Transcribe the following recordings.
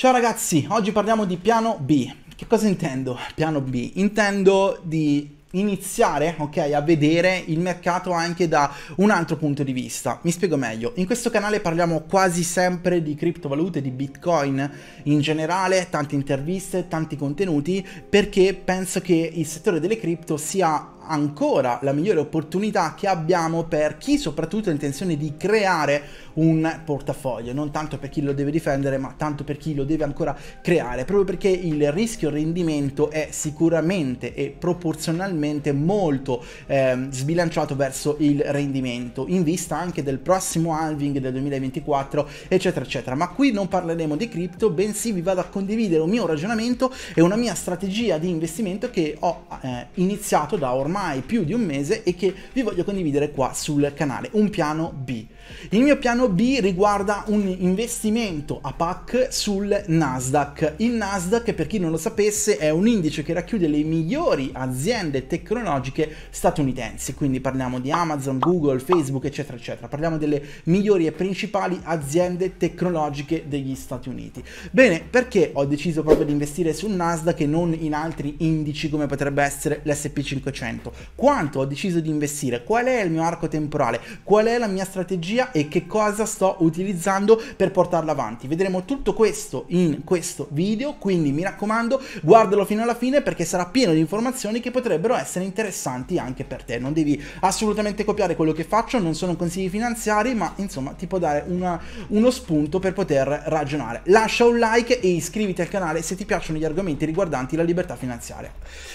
Ciao ragazzi, oggi parliamo di piano B. Che cosa intendo? Piano B. Intendo di iniziare okay, a vedere il mercato anche da un altro punto di vista. Mi spiego meglio, in questo canale parliamo quasi sempre di criptovalute, di bitcoin in generale, tante interviste, tanti contenuti, perché penso che il settore delle cripto sia ancora la migliore opportunità che abbiamo per chi soprattutto ha intenzione di creare un portafoglio, non tanto per chi lo deve difendere, ma tanto per chi lo deve ancora creare, proprio perché il rischio rendimento è sicuramente e proporzionalmente molto eh, sbilanciato verso il rendimento, in vista anche del prossimo halving del 2024, eccetera, eccetera. Ma qui non parleremo di cripto, bensì vi vado a condividere un mio ragionamento e una mia strategia di investimento che ho eh, iniziato da ormai ormai più di un mese e che vi voglio condividere qua sul canale, un piano B. Il mio piano B riguarda un investimento a PAC sul Nasdaq. Il Nasdaq, per chi non lo sapesse, è un indice che racchiude le migliori aziende tecnologiche statunitensi, quindi parliamo di Amazon, Google, Facebook, eccetera, eccetera. Parliamo delle migliori e principali aziende tecnologiche degli Stati Uniti. Bene, perché ho deciso proprio di investire sul Nasdaq e non in altri indici come potrebbe essere l'SP 500? Quanto ho deciso di investire? Qual è il mio arco temporale? Qual è la mia strategia? strategia e che cosa sto utilizzando per portarla avanti. Vedremo tutto questo in questo video, quindi mi raccomando guardalo fino alla fine perché sarà pieno di informazioni che potrebbero essere interessanti anche per te. Non devi assolutamente copiare quello che faccio, non sono consigli finanziari, ma insomma ti può dare una, uno spunto per poter ragionare. Lascia un like e iscriviti al canale se ti piacciono gli argomenti riguardanti la libertà finanziaria.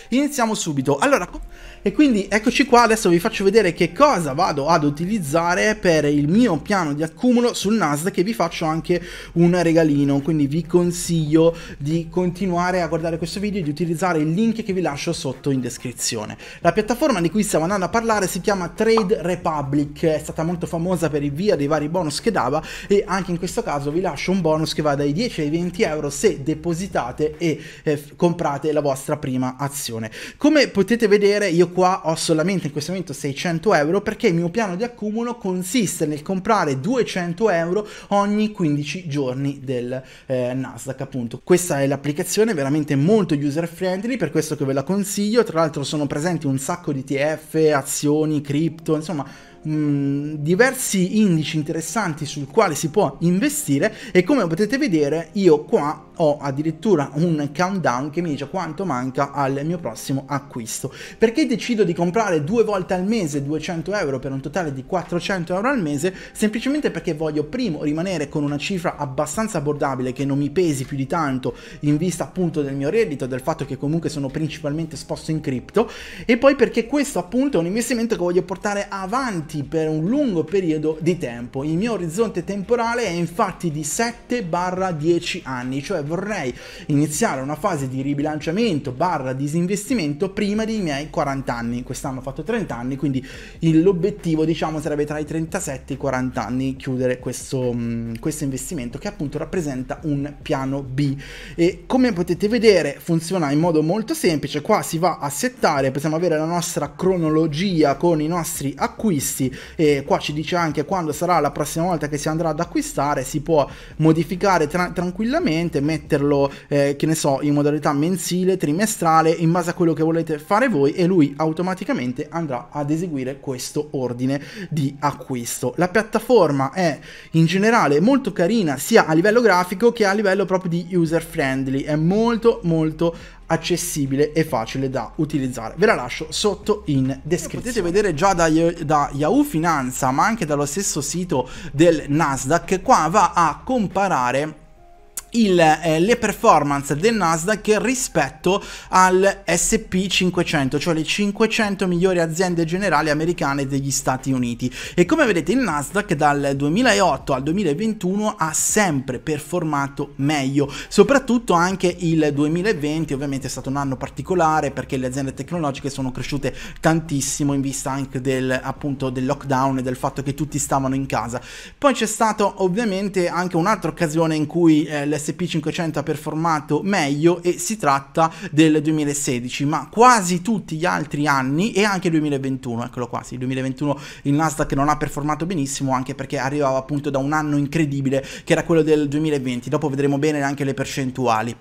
Iniziamo subito. Allora, e quindi eccoci qua, adesso vi faccio vedere che cosa vado ad utilizzare per il mio piano di accumulo sul Nasdaq e vi faccio anche un regalino, quindi vi consiglio di continuare a guardare questo video e di utilizzare il link che vi lascio sotto in descrizione. La piattaforma di cui stiamo andando a parlare si chiama Trade Republic, è stata molto famosa per il via dei vari bonus che dava e anche in questo caso vi lascio un bonus che va dai 10 ai 20 euro se depositate e eh, comprate la vostra prima azione. Come potete vedere io qua ho solamente in questo momento 600 euro perché il mio piano di accumulo consiste nel comprare 200 euro ogni 15 giorni del eh, Nasdaq appunto. Questa è l'applicazione veramente molto user friendly, per questo che ve la consiglio, tra l'altro sono presenti un sacco di TF, azioni, cripto, insomma diversi indici interessanti sul quale si può investire e come potete vedere io qua ho addirittura un countdown che mi dice quanto manca al mio prossimo acquisto. Perché decido di comprare due volte al mese 200 euro per un totale di 400 euro al mese? Semplicemente perché voglio primo rimanere con una cifra abbastanza abbordabile che non mi pesi più di tanto in vista appunto del mio reddito, del fatto che comunque sono principalmente esposto in cripto e poi perché questo appunto è un investimento che voglio portare avanti avanti per un lungo periodo di tempo. Il mio orizzonte temporale è infatti di 7-10 anni, cioè vorrei iniziare una fase di ribilanciamento barra disinvestimento prima dei miei 40 anni. Quest'anno ho fatto 30 anni, quindi l'obiettivo diciamo sarebbe tra i 37 e i 40 anni chiudere questo, mm, questo investimento che appunto rappresenta un piano B. E come potete vedere funziona in modo molto semplice, qua si va a settare, possiamo avere la nostra cronologia con i nostri acquisti prezzi e qua ci dice anche quando sarà la prossima volta che si andrà ad acquistare si può modificare tra tranquillamente metterlo eh, che ne so in modalità mensile trimestrale in base a quello che volete fare voi e lui automaticamente andrà ad eseguire questo ordine di acquisto la piattaforma è in generale molto carina sia a livello grafico che a livello proprio di user friendly è molto molto accessibile e facile da utilizzare. Ve la lascio sotto in descrizione. Potete vedere già da, da Yahoo Finanza, ma anche dallo stesso sito del Nasdaq, qua va a comparare il, eh, le performance del Nasdaq rispetto al SP 500, cioè le 500 migliori aziende generali americane degli Stati Uniti. E come vedete il Nasdaq dal 2008 al 2021 ha sempre performato meglio, soprattutto anche il 2020 ovviamente è stato un anno particolare perché le aziende tecnologiche sono cresciute tantissimo in vista anche del, appunto, del lockdown e del fatto che tutti stavano in casa. Poi c'è stato ovviamente anche un'altra occasione in cui eh, SP500 ha performato meglio e si tratta del 2016, ma quasi tutti gli altri anni e anche il 2021, eccolo qua, sì, 2021 il Nasdaq non ha performato benissimo anche perché arrivava appunto da un anno incredibile che era quello del 2020, dopo vedremo bene anche le percentuali.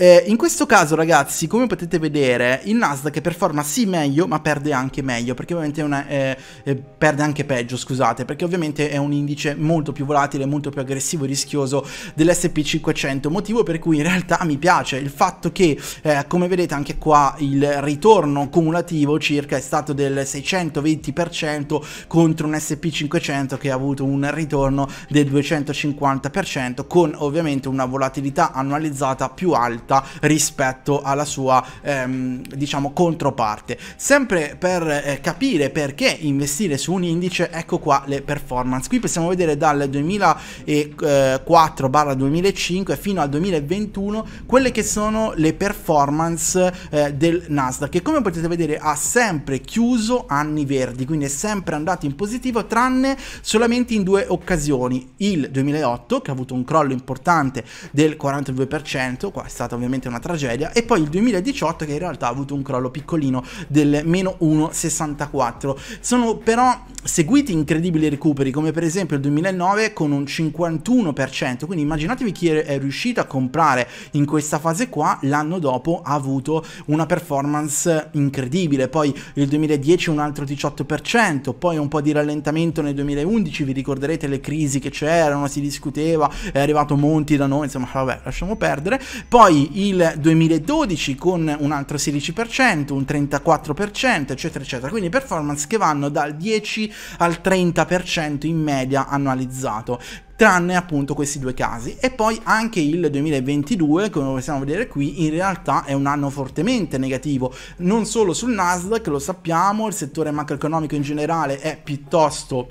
Eh, in questo caso ragazzi, come potete vedere, il Nasdaq performa sì meglio, ma perde anche meglio, perché ovviamente una, eh, eh, perde anche peggio, scusate, perché ovviamente è un indice molto più volatile, molto più aggressivo e rischioso dell'SP 500, motivo per cui in realtà mi piace il fatto che, eh, come vedete anche qua, il ritorno cumulativo circa è stato del 620% contro un SP 500 che ha avuto un ritorno del 250% con ovviamente una volatilità annualizzata più alta alta rispetto alla sua ehm, diciamo controparte sempre per eh, capire perché investire su un indice ecco qua le performance qui possiamo vedere dal 2004 2005 fino al 2021 quelle che sono le performance eh, del Nasdaq che come potete vedere ha sempre chiuso anni verdi quindi è sempre andato in positivo tranne solamente in due occasioni il 2008 che ha avuto un crollo importante del 42% qua è stata ovviamente una tragedia, e poi il 2018 che in realtà ha avuto un crollo piccolino del meno 1,64. Sono però seguiti incredibili recuperi, come per esempio il 2009 con un 51%, quindi immaginatevi chi è riuscito a comprare in questa fase qua, l'anno dopo ha avuto una performance incredibile, poi il 2010 un altro 18%, poi un po' di rallentamento nel 2011, vi ricorderete le crisi che c'erano, si discuteva, è arrivato Monti da noi, insomma vabbè lasciamo perdere, poi il 2012 con un altro 16%, un 34%, eccetera, eccetera. Quindi performance che vanno dal 10 al 30% in media annualizzato tranne appunto questi due casi. E poi anche il 2022, come possiamo vedere qui, in realtà è un anno fortemente negativo, non solo sul Nasdaq, lo sappiamo, il settore macroeconomico in generale è piuttosto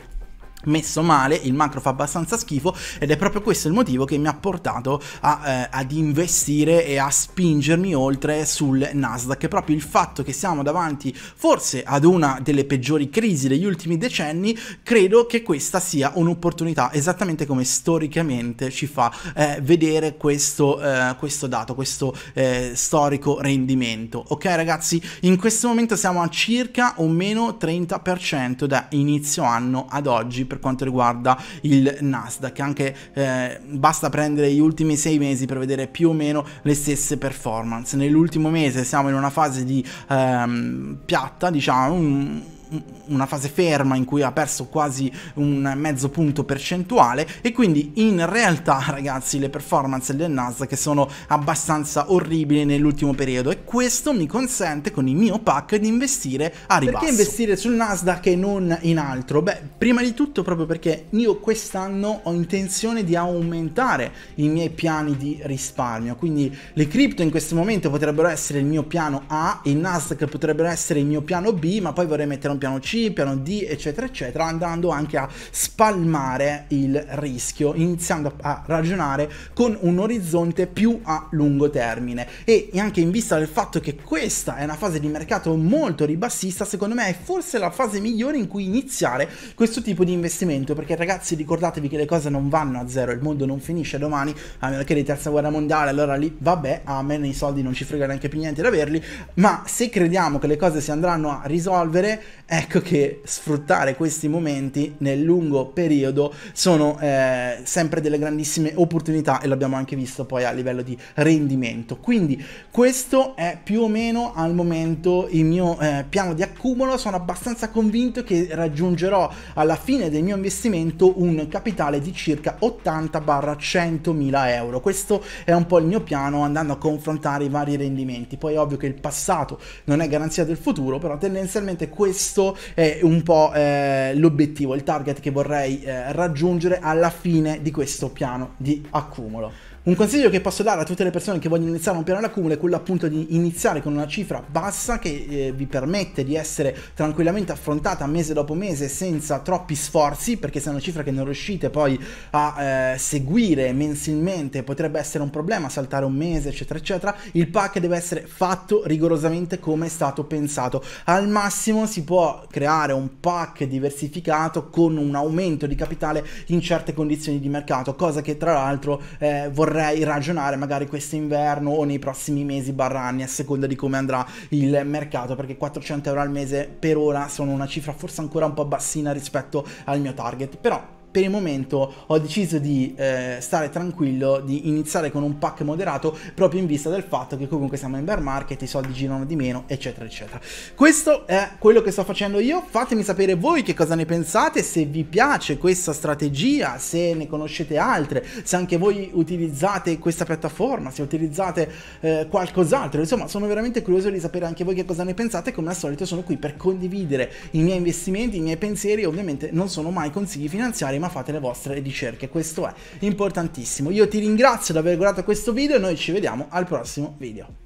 messo male, il macro fa abbastanza schifo ed è proprio questo il motivo che mi ha portato a, eh, ad investire e a spingermi oltre sul Nasdaq, proprio il fatto che siamo davanti forse ad una delle peggiori crisi degli ultimi decenni, credo che questa sia un'opportunità, esattamente come storicamente ci fa eh, vedere questo, eh, questo, dato, questo eh, storico rendimento. Ok ragazzi, in questo momento siamo a circa o meno 30% da inizio anno ad oggi per quanto riguarda il Nasdaq. Anche eh, basta prendere gli ultimi sei mesi per vedere più o meno le stesse performance. Nell'ultimo mese siamo in una fase di ehm, piatta, diciamo, un, una fase ferma in cui ha perso quasi un mezzo punto percentuale e quindi in realtà ragazzi le performance del Nasdaq sono abbastanza orribili nell'ultimo periodo e questo mi consente con il mio pack di investire a ribasso. Perché investire sul Nasdaq e non in altro? Beh, prima di tutto proprio perché io quest'anno ho intenzione di aumentare i miei piani di risparmio, quindi le cripto in questo momento potrebbero essere il mio piano A, il Nasdaq potrebbero essere il mio piano B, ma poi vorrei mettere un un piano C, piano D, eccetera, eccetera, andando anche a spalmare il rischio, iniziando a ragionare con un orizzonte più a lungo termine. E anche in vista del fatto che questa è una fase di mercato molto ribassista, secondo me è forse la fase migliore in cui iniziare questo tipo di investimento, perché ragazzi ricordatevi che le cose non vanno a zero, il mondo non finisce domani, a meno che di terza guerra mondiale, allora lì vabbè, a me nei soldi non ci frega neanche più niente da averli, ma se crediamo che le cose si andranno a risolvere, ecco che sfruttare questi momenti nel lungo periodo sono eh, sempre delle grandissime opportunità e l'abbiamo anche visto poi a livello di rendimento. Quindi questo è più o meno al momento il mio eh, piano di accumulo, sono abbastanza convinto che raggiungerò alla fine del mio investimento un capitale di circa 80-100 mila euro. Questo è un po' il mio piano andando a confrontare i vari rendimenti. Poi è ovvio che il passato non è garanzia del futuro, però tendenzialmente questo questo è un po' eh, l'obiettivo, il target che vorrei eh, raggiungere alla fine di questo piano di accumulo. Un consiglio che posso dare a tutte le persone che vogliono iniziare un piano d'accumulo è quello appunto di iniziare con una cifra bassa che eh, vi permette di essere tranquillamente affrontata mese dopo mese senza troppi sforzi, perché se è una cifra che non riuscite poi a eh, seguire mensilmente potrebbe essere un problema saltare un mese, eccetera, eccetera. Il pack deve essere fatto rigorosamente come è stato pensato. Al massimo si può creare un pack diversificato con un aumento di capitale in certe condizioni di mercato, cosa che tra l'altro eh, vorrei vorrei ragionare magari quest'inverno o nei prossimi mesi barra anni a seconda di come andrà il mercato perché 400 euro al mese per ora sono una cifra forse ancora un po' bassina rispetto al mio target però per il momento ho deciso di eh, stare tranquillo, di iniziare con un pack moderato proprio in vista del fatto che comunque siamo in bear market, i soldi girano di meno, eccetera, eccetera. Questo è quello che sto facendo io, fatemi sapere voi che cosa ne pensate, se vi piace questa strategia, se ne conoscete altre, se anche voi utilizzate questa piattaforma, se utilizzate eh, qualcos'altro, insomma sono veramente curioso di sapere anche voi che cosa ne pensate, come al solito sono qui per condividere i miei investimenti, i miei pensieri, ovviamente non sono mai consigli finanziari, ma ma fate le vostre ricerche, questo è importantissimo. Io ti ringrazio di aver guardato questo video e noi ci vediamo al prossimo video.